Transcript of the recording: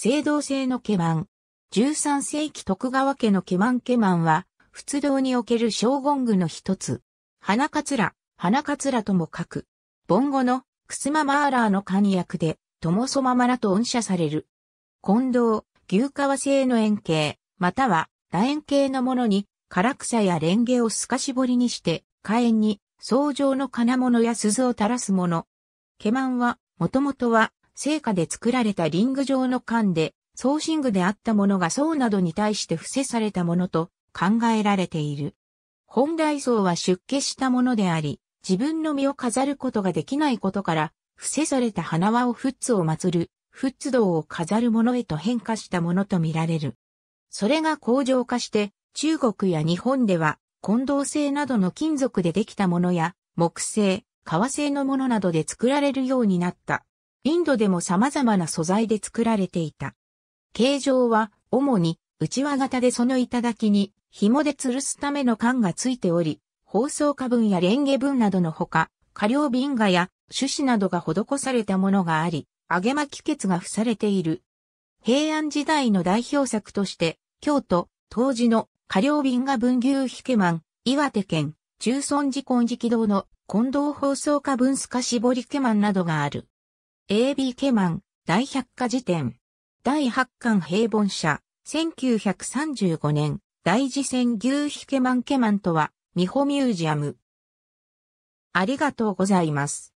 青銅製の毛満。13世紀徳川家の毛満毛満は、仏道における小言具の一つ。花桂、花桂とも書く。盆語の、くすまマーラーの簡役で、ともそままらと恩赦される。近藤、牛革製の円形、または、楕円形のものに、唐草やレンゲを透かし彫りにして、火炎に、層状の金物や鈴を垂らすもの。毛満は、もともとは、成果で作られたリング状の缶で、装信具であったものが層などに対して伏せされたものと考えられている。本来層は出家したものであり、自分の身を飾ることができないことから、伏せされた花輪をフッツを祀る、フッツ道を飾るものへと変化したものとみられる。それが工場化して、中国や日本では、混同性などの金属でできたものや、木製、革製のものなどで作られるようになった。インドでも様々な素材で作られていた。形状は主に内輪型でその頂に紐で吊るすための管がついており、包装花分やレンゲ分などのほか、過料瓶画や種子などが施されたものがあり、揚げ巻き血が付されている。平安時代の代表作として、京都、当時の過料瓶画分牛ヒケマン、岩手県、中村寺根寺堂道の近藤包装花分スカ絞りケマンなどがある。AB ケマン、大百科事典。第八巻平凡社、1935年、大事戦牛ヒケマンケマンとは、ミホミュージアム。ありがとうございます。